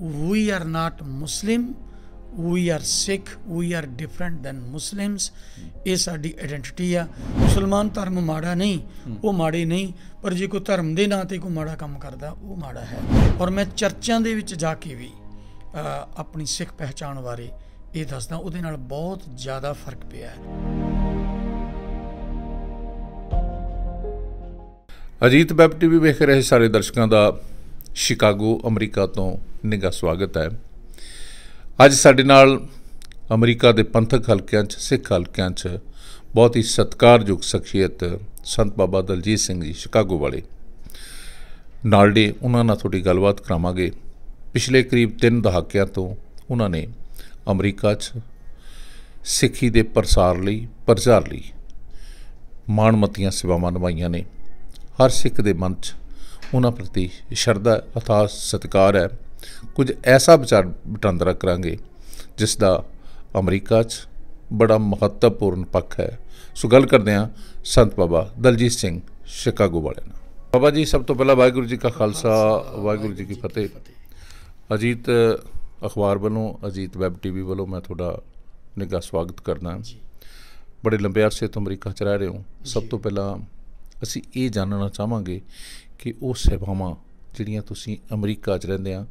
we are not Muslim, we are Sikh, we are different than Muslims. ਇਹ ਸਾਡੀ identity ਆ ਮੁਸਲਮਾਨ ਧਰਮ ਮਾੜਾ ਨਹੀਂ ਉਹ ਮਾੜੇ ਨਹੀਂ ਪਰ ਜੇ ਕੋਈ ਧਰਮ ਦੇ ਨਾਂ ਤੇ ਕੋਈ ਮਾੜਾ ਕੰਮ ਕਰਦਾ ਉਹ ਮਾੜਾ ਹੈ ਔਰ ਮੈਂ ਚਰਚਾਂ ਦੇ ਵਿੱਚ ਜਾ ਕੇ ਵੀ ਆਪਣੀ ਸਿੱਖ ਪਹਿਚਾਣ ਬਾਰੇ ਇਹ ਦੱਸਦਾ ਉਹਦੇ ਨਾਲ ਬਹੁਤ ਜ਼ਿਆਦਾ ਫਰਕ ਪਿਆ ਹੈ ਅਜੀਤ ਵੈਬ ਟੀਵੀ ਵੇਖ ਰਹੇ ਸਾਰੇ ਦਰਸ਼ਕਾਂ ਦਾ ਸ਼ਿਕਾਗੋ ਅਮਰੀਕਾ ਤੋਂ ਨਿੱਘਾ ਸਵਾਗਤ ਹੈ ਅੱਜ ਸਾਡੇ ਨਾਲ ਅਮਰੀਕਾ ਦੇ ਪੰਥਕ ਹਲਕਿਆਂ 'ਚ ਸਿੱਖ ਹਲਕਿਆਂ 'ਚ ਬਹੁਤ ਹੀ ਸਤਿਕਾਰਯੋਗ ਸ਼ਖਸੀਅਤ ਸੰਤ ਬਾਬਾ ਦਲਜੀਤ ਸਿੰਘ ਜੀ ਸ਼ਿਕਾਗੋ ਵਾਲੇ ਨਾਲਡੇ ਉਹਨਾਂ ਨਾਲ ਤੁਹਾਡੀ ਗੱਲਬਾਤ ਕਰਾਵਾਂਗੇ ਪਿਛਲੇ ਕਰੀਬ 3 ਦਹਾਕਿਆਂ ਤੋਂ ਉਹਨਾਂ ਨੇ ਅਮਰੀਕਾ 'ਚ ਸਿੱਖੀ ਦੇ ਪ੍ਰਸਾਰ ਲਈ ਪ੍ਰਚਾਰ ਲਈ ਮਾਨਮਤੀਆਂ ਸੇਵਾਵਾਂ ਨਿਭਾਈਆਂ ਨੇ ਹਰ ਸਿੱਖ ਦੇ ਮਨ 'ਚ ਉਹਨਾਂ ਪ੍ਰਤੀ ਸ਼ਰਧਾ ਅਥਾ ਸਤਿਕਾਰ ਹੈ ਕੁਝ ਐਸਾ ਵਿਚਾਰ ਵਟਾਂਦਰਾ ਕਰਾਂਗੇ ਜਿਸ ਦਾ ਅਮਰੀਕਾ 'ਚ ਬੜਾ ਮਹੱਤਵਪੂਰਨ ਪੱਖ ਹੈ ਸੋ ਗੱਲ ਕਰਦੇ ਹਾਂ ਸੰਤ ਬਾਬਾ ਦਲਜੀਤ ਸਿੰਘ ਸ਼ਿਕਾਗੋ ਵਾਲੇ ਨਾਲ ਬਾਬਾ ਜੀ ਸਭ ਤੋਂ ਪਹਿਲਾਂ ਵਾਹਿਗੁਰੂ ਜੀ ਕਾ ਖਾਲਸਾ ਵਾਹਿਗੁਰੂ ਜੀ ਕੀ ਫਤਿਹ ਅਜੀਤ ਅਖਬਾਰ ਵੱਲੋਂ ਅਜੀਤ ਵੈਬ ਟੀਵੀ ਵੱਲੋਂ ਮੈਂ ਤੁਹਾਡਾ ਨਿੱਘਾ ਸਵਾਗਤ ਕਰਦਾ ਹਾਂ ਬੜੇ ਲੰਬੇ ਅਰਸੇ ਤੋਂ ਅਮਰੀਕਾ ਚ ਰਹਿ ਰਹੇ ਹੋ ਸਭ ਤੋਂ ਪਹਿਲਾਂ ਅਸੀਂ ਇਹ ਜਾਣਨਾ ਚਾਹਾਂਗੇ ਕਿ ਉਹ ਸੇਵਾਵਾਂ ਜਿਹੜੀਆਂ ਤੁਸੀਂ ਅਮਰੀਕਾ 'ਚ ਰਹਿੰਦੇ ਆ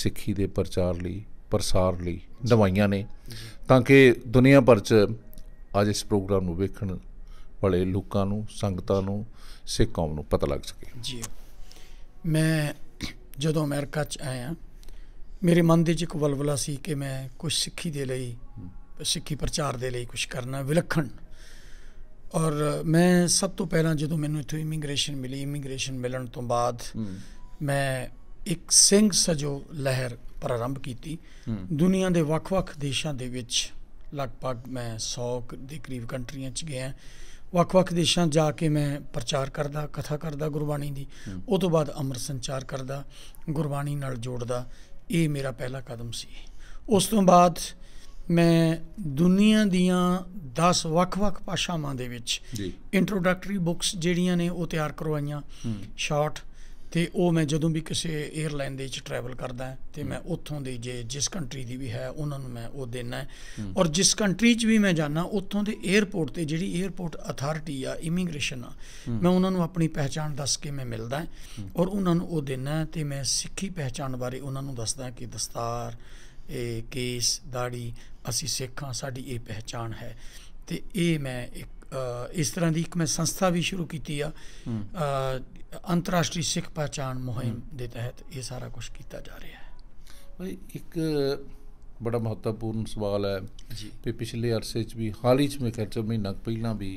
ਸਿੱਖੀ ਦੇ ਪ੍ਰਚਾਰ ਲਈ ਪ੍ਰਸਾਰ ਲਈ ਦਵਾਈਆਂ ਨੇ ਤਾਂ ਕਿ ਦੁਨੀਆ ਭਰ 'ਚ ਅੱਜ ਇਸ ਪ੍ਰੋਗਰਾਮ ਨੂੰ ਵੇਖਣ ਵਾਲੇ ਲੋਕਾਂ ਨੂੰ ਸੰਗਤਾਂ ਨੂੰ ਸਿੱਖ ਕੌਮ ਨੂੰ ਪਤਾ ਲੱਗ ਸਕੇ ਜੀ ਮੈਂ ਜਦੋਂ ਅਮਰੀਕਾ 'ਚ ਆਇਆ ਮੇਰੇ ਮਨ ਦੇ 'ਚ ਇੱਕ ਵਲਵਲਾ ਸੀ ਕਿ ਮੈਂ ਕੁਝ ਸਿੱਖੀ ਦੇ ਲਈ ਸਿੱਖੀ ਪ੍ਰਚਾਰ ਦੇ ਲਈ ਕੁਝ ਕਰਨਾ ਵਿਲੱਖਣ ਔਰ ਮੈਂ ਸਭ ਤੋਂ ਪਹਿਲਾਂ ਜਦੋਂ ਮੈਨੂੰ ਇਥੇ ਇਮੀਗ੍ਰੇਸ਼ਨ ਮਿਲੀ ਇਮੀਗ੍ਰੇਸ਼ਨ ਮਿਲਣ ਤੋਂ ਬਾਅਦ ਮੈਂ ਇੱਕ ਸਿੰਘ ਸਜੋ ਲਹਿਰ ਪ੍ਰਾਰੰਭ ਕੀਤੀ ਦੁਨੀਆ ਦੇ ਵੱਖ-ਵੱਖ ਦੇਸ਼ਾਂ ਦੇ ਵਿੱਚ ਲਗਭਗ ਮੈਂ 100 ਦੇ ਕਰੀਬ ਕੰਟਰੀਆਂ 'ਚ ਗਿਆ ਵੱਖ-ਵੱਖ ਦੇਸ਼ਾਂ ਜਾ ਕੇ ਮੈਂ ਪ੍ਰਚਾਰ ਕਰਦਾ ਕਥਾ ਕਰਦਾ ਗੁਰਬਾਣੀ ਦੀ ਉਸ ਤੋਂ ਬਾਅਦ ਅਮਰ ਸੰਚਾਰ ਕਰਦਾ ਗੁਰਬਾਣੀ ਨਾਲ ਜੋੜਦਾ ਇਹ ਮੇਰਾ ਪਹਿਲਾ ਕਦਮ ਸੀ ਉਸ ਤੋਂ ਬਾਅਦ ਮੈਂ ਦੁਨੀਆ ਦੀਆਂ 10 ਵੱਖ-ਵੱਖ ਭਾਸ਼ਾਵਾਂ ਦੇ ਵਿੱਚ ਜੀ ਇੰਟਰੋਡਕਟਰੀ ਬੁੱਕਸ ਜਿਹੜੀਆਂ ਨੇ ਉਹ ਤਿਆਰ ਕਰਵਾਈਆਂ ਸ਼ਾਰਟ ਤੇ ਉਹ ਮੈਂ ਜਦੋਂ ਵੀ ਕਿਸੇ 에ਅਰਲਾਈਨ ਦੇ ਵਿੱਚ ਟਰੈਵਲ ਕਰਦਾ ਤੇ ਮੈਂ ਉੱਥੋਂ ਦੇ ਜੇ ਜਿਸ ਕੰਟਰੀ ਦੀ ਵੀ ਹੈ ਉਹਨਾਂ ਨੂੰ ਮੈਂ ਉਹ ਦੇਣਾ ਹੈ ਔਰ ਜਿਸ ਕੰਟਰੀ 'ਚ ਵੀ ਮੈਂ ਜਾਣਾ ਉੱਥੋਂ ਦੇ 에ਅਰਪੋਰਟ ਤੇ ਜਿਹੜੀ 에ਅਰਪੋਰਟ ਅਥਾਰਟੀ ਆ ਇਮੀਗ੍ਰੇਸ਼ਨ ਆ ਮੈਂ ਉਹਨਾਂ ਨੂੰ ਆਪਣੀ ਪਹਿਚਾਣ ਦੱਸ ਕੇ ਮੈਂ ਮਿਲਦਾ ਔਰ ਉਹਨਾਂ ਨੂੰ ਉਹ ਦੇਣਾ ਤੇ ਮੈਂ ਸਿੱਖੀ ਪਹਿਚਾਣ ਬਾਰੇ ਉਹਨਾਂ ਨੂੰ ਦੱਸਦਾ ਕਿ ਦਸਤਾਰ ਇਹ ਕੇਸ ਦਾੜੀ ਅਸੀਂ ਸਿੱਖਾਂ ਸਾਡੀ ਇਹ ਪਹਿਚਾਨ ਹੈ ਤੇ ਇਹ ਮੈਂ ਇੱਕ ਇਸ ਤਰ੍ਹਾਂ ਦੀ ਇੱਕ ਮੈਂ ਸੰਸਥਾ ਵੀ ਸ਼ੁਰੂ ਕੀਤੀ ਆ ਅੰਤਰਰਾਸ਼ਟਰੀ ਸਿੱਖ ਪਛਾਣ ਮੁਹਿੰਮ ਦੇ ਤਹਿਤ ਇਹ ਸਾਰਾ ਕੁਝ ਕੀਤਾ ਜਾ ਰਿਹਾ ਹੈ ਬਈ ਇੱਕ ਬੜਾ ਮਹੱਤਵਪੂਰਨ ਸਵਾਲ ਹੈ ਤੇ ਪਿਛਲੇ ਅਰਸੇ 'ਚ ਵੀ ਹਾਲ ਹੀ 'ਚ ਮੈਂ ਕਹਿੰਦਾ ਮਹੀਨਾ ਪਹਿਲਾਂ ਵੀ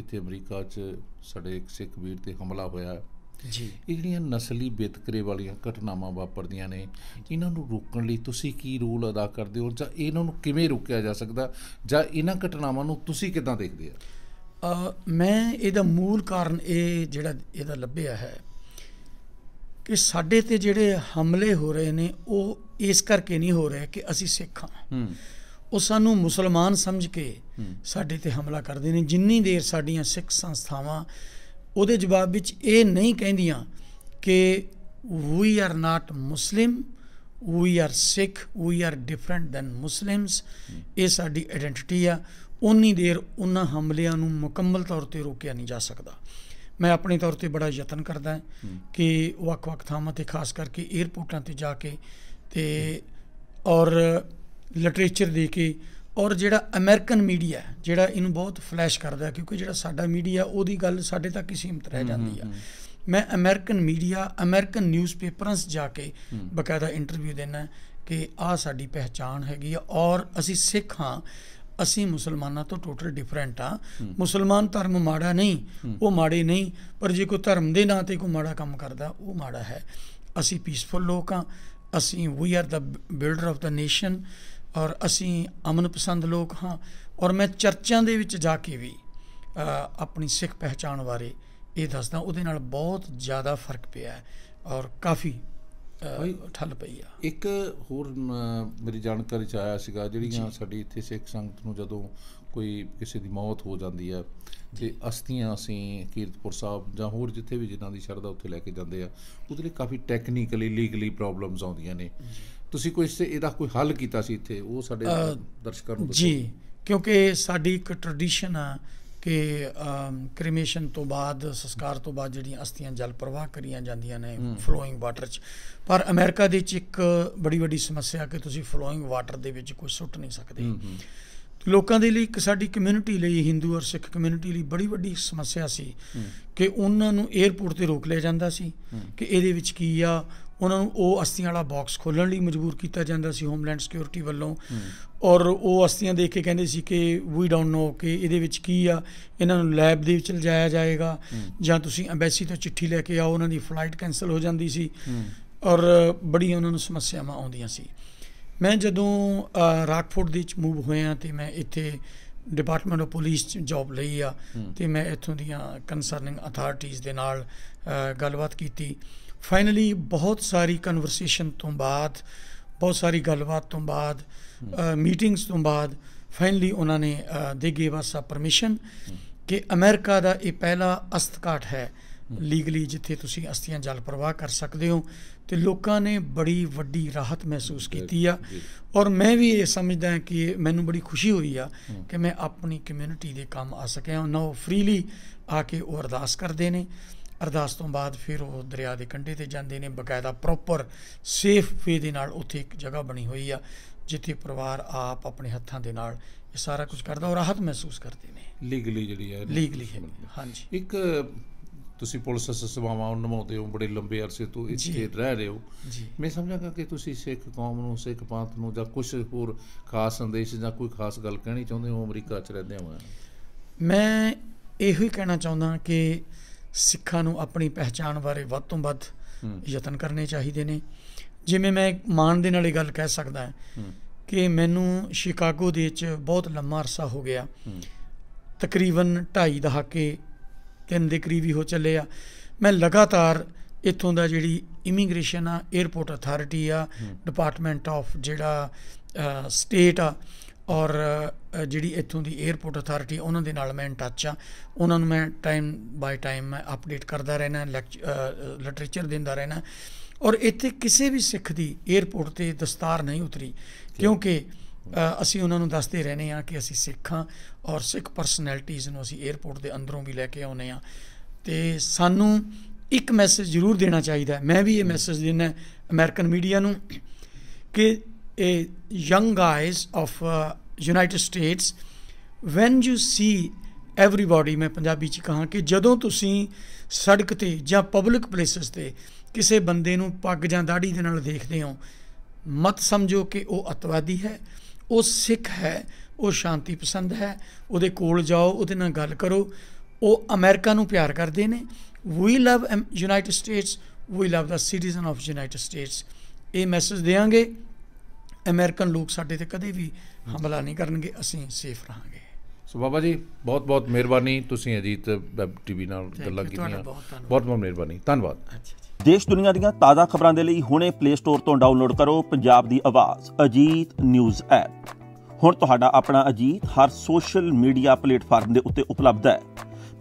ਇੱਥੇ ਅਮਰੀਕਾ 'ਚ ਸਾਡੇ ਇੱਕ ਸਿੱਖ ਵੀਰ ਤੇ ਹਮਲਾ ਹੋਇਆ ਜੀ ਇਹ ਜਿਹੜੀਆਂ ਨਸਲੀ ਬੇਤਕਰੇ ਵਾਲੀਆਂ ਘਟਨਾਵਾਂ ਵਾਪਰਦੀਆਂ ਨੇ ਇਹਨਾਂ ਨੂੰ ਰੋਕਣ ਲਈ ਤੁਸੀਂ ਕੀ ਰੋਲ ਅਦਾ ਕਰਦੇ ਹੋ ਜਾਂ ਇਹਨਾਂ ਨੂੰ ਕਿਵੇਂ ਰੋਕਿਆ ਜਾ ਸਕਦਾ ਜਾਂ ਇਹਨਾਂ ਘਟਨਾਵਾਂ ਨੂੰ ਤੁਸੀਂ ਕਿਦਾਂ ਦੇਖਦੇ ਆ ਮੈਂ ਇਹਦਾ ਮੂਲ ਕਾਰਨ ਇਹ ਜਿਹੜਾ ਇਹਦਾ ਲੱਭਿਆ ਹੈ ਕਿ ਸਾਡੇ ਤੇ ਜਿਹੜੇ ਹਮਲੇ ਹੋ ਰਹੇ ਨੇ ਉਹ ਇਸ ਕਰਕੇ ਨਹੀਂ ਹੋ ਰਹੇ ਕਿ ਅਸੀਂ ਸਿੱਖ ਹਾਂ ਉਹ ਸਾਨੂੰ ਮੁਸਲਮਾਨ ਸਮਝ ਕੇ ਸਾਡੇ ਤੇ ਹਮਲਾ ਕਰਦੇ ਨੇ ਜਿੰਨੀ ਦੇਰ ਸਾਡੀਆਂ ਸਿੱਖ ਸੰਸਥਾਵਾਂ ਉਹਦੇ ਜਵਾਬ ਵਿੱਚ ਇਹ ਨਹੀਂ ਕਹਿੰਦੀਆਂ ਕਿ we are not Muslim we are Sikh we are different than Muslims ਇਹ ਸਾਡੀ ਆਇਡੈਂਟੀਟੀ ਆ ਉਨੀ ਦੇਰ ਉਹਨਾਂ ਹਮਲਿਆਂ ਨੂੰ ਮੁਕੰਮਲ ਤੌਰ ਤੇ ਰੋਕਿਆ ਨਹੀਂ ਜਾ ਸਕਦਾ ਮੈਂ ਆਪਣੇ ਤੌਰ ਤੇ ਬੜਾ ਯਤਨ ਕਰਦਾ ਕਿ ਵੱਖ-ਵੱਖ ਥਾਵਾਂ ਤੇ ਖਾਸ ਕਰਕੇ 에ਅਰਪੋਰਟਾਂ ਤੇ ਜਾ ਕੇ ਤੇ ਔਰ ਲਿਟਰੇਚਰ ਦੇ ਕੇ ਔਰ ਜਿਹੜਾ ਅਮਰੀਕਨ ਮੀਡੀਆ ਜਿਹੜਾ ਇਹਨੂੰ ਬਹੁਤ ਫਲੈਸ਼ ਕਰਦਾ ਕਿਉਂਕਿ ਜਿਹੜਾ ਸਾਡਾ ਮੀਡੀਆ ਉਹਦੀ ਗੱਲ ਸਾਡੇ ਤੱਕ ਹੀ ਸੀਮਤ ਰਹਿ ਜਾਂਦੀ ਆ ਮੈਂ ਅਮਰੀਕਨ ਮੀਡੀਆ ਅਮਰੀਕਨ ਨਿਊਜ਼ਪੇਪਰਸ ਜਾ ਕੇ ਬਕਾਇਦਾ ਇੰਟਰਵਿਊ ਦੇਣਾ ਕਿ ਆ ਸਾਡੀ ਪਹਿਚਾਣ ਹੈਗੀ ਆ ਔਰ ਅਸੀਂ ਸਿੱਖ ਹਾਂ ਅਸੀਂ ਮੁਸਲਮਾਨਾਂ ਤੋਂ ਟੋਟਲ ਡਿਫਰੈਂਟ ਆ ਮੁਸਲਮਾਨ ਧਰਮ ਮਾੜਾ ਨਹੀਂ ਉਹ ਮਾੜੇ ਨਹੀਂ ਪਰ ਜੇ ਕੋਈ ਧਰਮ ਦੇ ਨਾਂ ਤੇ ਕੋਈ ਮਾੜਾ ਕੰਮ ਕਰਦਾ ਉਹ ਮਾੜਾ ਹੈ ਅਸੀਂ ਪੀਸਫੁਲ ਲੋਕ ਆ ਅਸੀਂ we are the builder of the nation ਔਰ ਅਸੀਂ ਅਮਨ ਪਸੰਦ ਲੋਕ ਹਾਂ ਔਰ ਮੈਂ ਚਰਚਾਂ ਦੇ ਵਿੱਚ ਜਾ ਕੇ ਵੀ ਆਪਣੀ ਸਿੱਖ ਪਹਿਚਾਣ ਬਾਰੇ ਇਹ ਦੱਸਦਾ ਉਹਦੇ ਨਾਲ ਬਹੁਤ ਜ਼ਿਆਦਾ ਫਰਕ ਪਿਆ ਔਰ ਕਾਫੀ ਠੱਲ ਪਈ ਆ ਇੱਕ ਹੋਰ ਮੇਰੀ ਜਾਣਕਾਰੀ ਚ ਆਇਆ ਸੀਗਾ ਜਿਹੜੀਆਂ ਸਾਡੀ ਇੱਥੇ ਸਿੱਖ ਸੰਗਤ ਨੂੰ ਜਦੋਂ ਕੋਈ ਕਿਸੇ ਦੀ ਮੌਤ ਹੋ ਜਾਂਦੀ ਹੈ ਤੇ ਅਸਤੀਆਂ ਅਸੀਂ ਕੀਰਤਪੁਰ ਸਾਹਿਬ ਜਾਂ ਹੋਰ ਜਿੱਥੇ ਵੀ ਜਿਨ੍ਹਾਂ ਦੀ ਸ਼ਰਧਾ ਉੱਥੇ ਲੈ ਕੇ ਜਾਂਦੇ ਆ ਉਹਦੇ ਲਈ ਕਾਫੀ ਟੈਕਨੀਕਲੀ ਲੀਗਲੀ ਪ੍ਰੋਬਲਮਸ ਆਉਂਦੀਆਂ ਨੇ ਤੁਸੀਂ ਕੋਈ ਇਸ ਇਹਦਾ ਕੋਈ ਹੱਲ ਕੀਤਾ ਸੀ ਇੱਥੇ ਉਹ ਸਾਡੇ ਦਰਸ਼ਕਾਂ ਨੂੰ ਜੀ ਕਿਉਂਕਿ ਸਾਡੀ ਇੱਕ ਟ੍ਰੈਡੀਸ਼ਨ ਆ ਕਿ ਕ੍ਰੀਮੇਸ਼ਨ ਤੋਂ ਬਾਅਦ ਸੰਸਕਾਰ ਤੋਂ ਬਾਅਦ ਜਿਹੜੀਆਂ ਅਸਥੀਆਂ ਜਲ ਪ੍ਰਵਾਹ ਕਰੀਆਂ ਜਾਂਦੀਆਂ ਨੇ ਫਲੋਇੰਗ ਵਾਟਰ 'ਚ ਪਰ ਅਮਰੀਕਾ ਦੇ ਵਿੱਚ ਇੱਕ ਬੜੀ ਵੱਡੀ ਸਮੱਸਿਆ ਕਿ ਤੁਸੀਂ ਫਲੋਇੰਗ ਵਾਟਰ ਦੇ ਵਿੱਚ ਕੋਈ ਸੁੱਟ ਨਹੀਂ ਸਕਦੇ ਲੋਕਾਂ ਦੇ ਲਈ ਇੱਕ ਸਾਡੀ ਕਮਿਊਨਿਟੀ ਲਈ ਹਿੰਦੂ ਔਰ ਸਿੱਖ ਕਮਿਊਨਿਟੀ ਲਈ ਬੜੀ ਵੱਡੀ ਸਮੱਸਿਆ ਸੀ ਕਿ ਉਹਨਾਂ ਨੂੰ 에어ਪੋਰਟ ਤੇ ਰੋਕ ਲਿਆ ਜਾਂਦਾ ਸੀ ਕਿ ਇਹਦੇ ਵਿੱਚ ਕੀ ਆ ਉਹਨਾਂ ਨੂੰ ਉਹ ਅਸਤੀਆਂ ਵਾਲਾ ਬਾਕਸ ਖੋਲਣ ਲਈ ਮਜਬੂਰ ਕੀਤਾ ਜਾਂਦਾ ਸੀ ਹੋਮਲੈਂਡ ਸਿਕਿਉਰਿਟੀ ਵੱਲੋਂ ਔਰ ਉਹ ਅਸਤੀਆਂ ਦੇਖ ਕੇ ਕਹਿੰਦੇ ਸੀ ਕਿ ਵੀ ਡੋਨਟ ਨੋ ਕਿ ਇਹਦੇ ਵਿੱਚ ਕੀ ਆ ਇਹਨਾਂ ਨੂੰ ਲੈਬ ਦੇ ਵਿੱਚ ਲਿਜਾਇਆ ਜਾਏਗਾ ਜਾਂ ਤੁਸੀਂ ਐਮਬੈਸੀ ਤੋਂ ਚਿੱਠੀ ਲੈ ਕੇ ਆਓ ਉਹਨਾਂ ਦੀ ਫਲਾਈਟ ਕੈਨਸਲ ਹੋ ਜਾਂਦੀ ਸੀ ਔਰ ਬੜੀਆਂ ਉਹਨਾਂ ਨੂੰ ਸਮੱਸਿਆਵਾਂ ਆਉਂਦੀਆਂ ਸੀ ਮੈਂ ਜਦੋਂ ਰਾਕਫੋਰਡ ਦੇ ਵਿੱਚ ਮੂਵ ਹੋਇਆ ਤੇ ਮੈਂ ਇੱਥੇ ਡਿਪਾਰਟਮੈਂਟ ਆਫ ਪੁਲਿਸ ਚ ਜੌਬ ਲਈ ਆ ਤੇ ਮੈਂ ਇੱਥੋਂ ਦੀਆਂ ਕਨਸਰਨਿੰਗ ਅਥਾਰਟੀਆਂ ਦੇ ਨਾਲ ਗੱਲਬਾਤ ਕੀਤੀ ਫਾਈਨਲੀ ਬਹੁਤ ਸਾਰੀ ਕਨਵਰਸੇਸ਼ਨ ਤੋਂ ਬਾਅਦ ਬਹੁਤ ਸਾਰੀ ਗੱਲਬਾਤ ਤੋਂ ਬਾਅਦ ਮੀਟਿੰਗਸ ਤੋਂ ਬਾਅਦ ਫਾਈਨਲੀ ਉਹਨਾਂ ਨੇ ਦੇ ਗੇਵ ਅਸ ਪਰਮਿਸ਼ਨ ਕਿ ਅਮਰੀਕਾ ਦਾ ਇਹ ਪਹਿਲਾ ਅਸਤਕਾਟ ਹੈ ਲੀਗਲੀ ਜਿੱਥੇ ਤੁਸੀਂ ਅਸਤੀਆਂ ਜਲ ਪ੍ਰਵਾਹ ਕਰ ਸਕਦੇ ਹੋ ਤੇ ਲੋਕਾਂ ਨੇ ਬੜੀ ਵੱਡੀ ਰਾਹਤ ਮਹਿਸੂਸ ਕੀਤੀ ਆ ਔਰ ਮੈਂ ਵੀ ਇਹ ਸਮਝਦਾ ਕਿ ਮੈਨੂੰ ਬੜੀ ਖੁਸ਼ੀ ਹੋਈ ਆ ਕਿ ਮੈਂ ਆਪਣੀ ਕਮਿਊਨਿਟੀ ਦੇ ਕੰਮ ਆ ਸਕਿਆ ਨਾ ਫ੍ਰੀਲੀ ਆ ਕੇ ਉਹ ਅਰਦਾਸ ਕਰਦੇ ਨੇ ਅਰਦਾਸ ਤੋਂ ਬਾਅਦ ਫਿਰ ਉਹ ਦਰਿਆ ਦੇ ਕੰਢੇ ਤੇ ਜਾਂਦੇ ਨੇ ਬਕਾਇਦਾ ਪ੍ਰੋਪਰ ਸੇਫ ਵੇ ਦੇ ਨਾਲ ਉੱਥੇ ਇੱਕ ਜਗ੍ਹਾ ਬਣੀ ਹੋਈ ਆ ਜਿੱਥੇ ਪਰਿਵਾਰ ਆਪ ਆਪਣੇ ਹੱਥਾਂ ਦੇ ਨਾਲ ਇਹ ਸਾਰਾ ਕੁਝ ਕਰਦਾ ਔਰ ਰਾਹਤ ਮਹਿਸੂਸ ਕਰਦੇ ਨੇ ਲੀਗਲੀ ਜਿਹੜੀ ਹੈ ਲੀਗਲੀ ਹੈ ਹਾਂਜੀ ਇੱਕ ਤੁਸੀਂ ਪੁਲਿਸ ਨੂੰ ਨਮਾਉਂਦੇ ਹੋ ਬੜੇ ਲੰਬੇ ਅਰਸੇ ਤੋਂ ਇੱਥੇ ਰਹਿ ਰਹੇ ਹੋ ਮੈਂ ਸਮਝਾਂਗਾ ਕਿ ਤੁਸੀਂ ਸਿੱਖ ਕੌਮ ਨੂੰ ਸਿੱਖ ਪੰਥ ਨੂੰ ਜਾਂ ਕੁਝ ਹੋਰ ਖਾਸ ਸੰਦੇਸ਼ ਜਾਂ ਕੋਈ ਖਾਸ ਗੱਲ ਕਹਿਣੀ ਚਾਹੁੰਦੇ ਹੋ ਅਮਰੀਕਾ 'ਚ ਰਹਿੰਦੇ ਹੋ ਮੈਂ ਇਹੋ ਹੀ ਕਹਿਣਾ ਚਾਹੁੰਦਾ ਕਿ ਸਿੱਖਾਂ ਨੂੰ ਆਪਣੀ ਪਹਿਚਾਣ ਬਾਰੇ ਵੱਧ ਤੋਂ ਵੱਧ ਯਤਨ ਕਰਨੇ ਚਾਹੀਦੇ ਨੇ ਜਿਵੇਂ ਮੈਂ ਮਾਨ ਦੇ ਨਾਲ ਇਹ ਗੱਲ ਕਹਿ ਸਕਦਾ ਕਿ ਮੈਨੂੰ ਸ਼ਿਕਾਗੋ ਦੇ ਵਿੱਚ ਬਹੁਤ ਲੰਮਾ ਅਰਸਾ ਹੋ ਗਿਆ ਤਕਰੀਬਨ 2.5 ਦਹਾਕੇ ਤਿੰਨ ਦੇ ਕਰੀਬ ਹੀ ਹੋ ਚੱਲੇ ਆ ਮੈਂ ਲਗਾਤਾਰ ਇੱਥੋਂ ਦਾ ਜਿਹੜੀ ਇਮੀਗ੍ਰੇਸ਼ਨ ਆ 에어ਪੋਰਟ ਅਥਾਰਟੀ ਆ ਡਿਪਾਰਟਮੈਂਟ ਆਫ ਜਿਹੜਾ ਸਟੇਟ ਆ ਔਰ ਜਿਹੜੀ ਇੱਥੋਂ ਦੀ 에어ਪੋਰਟ ਅਥਾਰਟੀ ਉਹਨਾਂ ਦੇ ਨਾਲ ਮੈਂ ਇਨ ਟੱਚ ਆ ਉਹਨਾਂ ਨੂੰ ਮੈਂ ਟਾਈਮ ਬਾਈ ਟਾਈਮ ਮੈਂ ਅਪਡੇਟ ਕਰਦਾ ਰਹਿਣਾ ਲਿਟਰੇਚਰ ਦਿੰਦਾ ਰਹਿਣਾ ਔਰ ਇੱਥੇ ਕਿਸੇ ਵੀ ਸਿੱਖ ਦੀ 에어ਪੋਰਟ ਤੇ ਦਸਤਾਰ ਨਹੀਂ ਉਤਰੀ ਕਿਉਂਕਿ ਅਸੀਂ ਉਹਨਾਂ ਨੂੰ ਦੱਸਦੇ ਰਹਨੇ ਆ ਕਿ ਅਸੀਂ ਸਿੱਖਾਂ ਔਰ ਸਿੱਖ ਪਰਸਨੈਲਿਟੀਆਂ ਨੂੰ ਅਸੀਂ 에어ਪੋਰਟ ਦੇ ਅੰਦਰੋਂ ਵੀ ਲੈ ਕੇ ਆਉਨੇ ਆ ਤੇ ਸਾਨੂੰ ਇੱਕ ਮੈਸੇਜ ਜ਼ਰੂਰ ਦੇਣਾ ਚਾਹੀਦਾ ਮੈਂ ਵੀ ਇਹ ਮੈਸੇਜ ਦੇਣਾ ਅਮਰੀਕਨ ਮੀਡੀਆ ਨੂੰ ਕਿ a young guys of uh, United States when you see everybody ਮੈਂ ਪੰਜਾਬੀ ਚ ਕਹਾਂ ਕਿ ਜਦੋਂ ਤੁਸੀਂ ਸੜਕ ਤੇ ਜਾਂ ਪਬਲਿਕ ਪਲੇਸਸ ਤੇ ਕਿਸੇ ਬੰਦੇ ਨੂੰ ਪੱਗ ਜਾਂ ਦਾੜੀ ਦੇ ਨਾਲ ਦੇਖਦੇ ਹੋ ਮਤ ਸਮਝੋ ਕਿ ਉਹ ਅਤਵਾਦੀ ਹੈ ਉਹ ਸਿੱਖ ਹੈ ਉਹ ਸ਼ਾਂਤੀ ਪਸੰਦ ਹੈ ਉਹਦੇ ਕੋਲ ਜਾਓ ਉਹਦੇ ਨਾਲ ਗੱਲ ਕਰੋ ਉਹ ਅਮਰੀਕਾ ਨੂੰ ਪਿਆਰ ਕਰਦੇ ਨੇ we love United States we love the citizen of United States ਇਹ ਮੈਸੇਜ ਦੇਵਾਂਗੇ ਅਮਰੀਕਨ ਲੋਕ ਸਾਡੇ ਤੇ ਕਦੇ ਵੀ ਹਮਲਾ ਨਹੀਂ ਕਰਨਗੇ ਅਸੀਂ ਸੇਫ ਰਹਾਂਗੇ ਸੋ ਬਾਬਾ ਜੀ ਬਹੁਤ ਬਹੁਤ ਮਿਹਰਬਾਨੀ ਤੁਸੀਂ ਅਜੀਤ ਵੈਬ ਟੀਵੀ ਨਾਲ ਗੱਲਾਂ ਕੀਤੀਆਂ ਬਹੁਤ ਬਹੁਤ ਮਿਹਰਬਾਨੀ ਧੰਨਵਾਦ ਦੇਸ਼ ਦੁਨੀਆ ਦੀਆਂ ਤਾਜ਼ਾ ਖਬਰਾਂ ਦੇ ਲਈ ਹੁਣੇ ਪਲੇ ਸਟੋਰ ਤੋਂ ਡਾਊਨਲੋਡ ਕਰੋ ਪੰਜਾਬ ਦੀ ਆਵਾਜ਼ ਅਜੀਤ ਨਿਊਜ਼ ਐਪ ਹੁਣ ਤੁਹਾਡਾ ਆਪਣਾ ਅਜੀਤ ਹਰ ਸੋਸ਼ਲ ਮੀਡੀਆ ਪਲੇਟਫਾਰਮ ਦੇ ਉੱਤੇ ਉਪਲਬਧ ਹੈ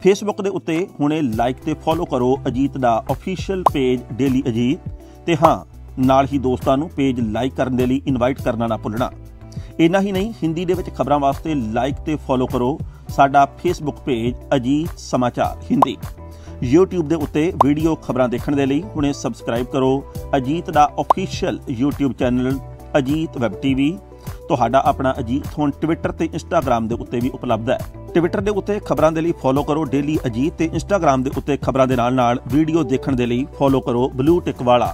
ਫੇਸਬੁੱਕ ਦੇ ਉੱਤੇ ਹੁਣੇ ਲਾਈਕ ਤੇ ਫੋਲੋ ਕਰੋ ਅਜੀਤ ਦਾ ਅਫੀਸ਼ੀਅਲ ਪੇਜ ਡੇਲੀ ਅਜੀਤ ਤੇ ਹਾਂ ਨਾਲ ਹੀ ਦੋਸਤਾਂ ਨੂੰ ਪੇਜ ਲਾਈਕ ਕਰਨ ਦੇ ਲਈ ਇਨਵਾਈਟ ਕਰਨਾ ਨਾ ਭੁੱਲਣਾ ਇੰਨਾ ਹੀ ਨਹੀਂ ਹਿੰਦੀ ਦੇ ਵਿੱਚ ਖਬਰਾਂ ਵਾਸਤੇ ਲਾਈਕ ਤੇ ਫੋਲੋ ਕਰੋ ਸਾਡਾ ਫੇਸਬੁੱਕ ਪੇਜ ਅਜੀਤ ਸਮਾਚਾਰ ਹਿੰਦੀ YouTube ਦੇ ਉੱਤੇ ਵੀਡੀਓ ਖਬਰਾਂ ਦੇਖਣ ਦੇ ਲਈ ਹੁਣੇ ਸਬਸਕ੍ਰਾਈਬ ਕਰੋ ਅਜੀਤ ਦਾ official YouTube channel Ajit web TV ਤੁਹਾਡਾ ਆਪਣਾ ਅਜੀਤ ਹੁਣ ਟਵਿੱਟਰ ਤੇ ਇੰਸਟਾਗ੍ਰam ਦੇ ਉੱਤੇ ਵੀ ਉਪਲਬਧ ਹੈ ਟਵਿੱਟਰ ਦੇ ਉੱਤੇ ਖਬਰਾਂ ਦੇ ਲਈ ਫੋਲੋ ਕਰੋ ਡੇਲੀ ਅਜੀਤ ਤੇ ਇੰਸਟਾਗ੍ਰam ਦੇ ਉੱਤੇ ਖਬਰਾਂ ਦੇ ਨਾਲ ਨਾਲ ਵੀਡੀਓ ਦੇਖਣ ਦੇ ਲਈ ਫੋਲੋ ਕਰੋ ਬਲੂ ਟਿਕ ਵਾਲਾ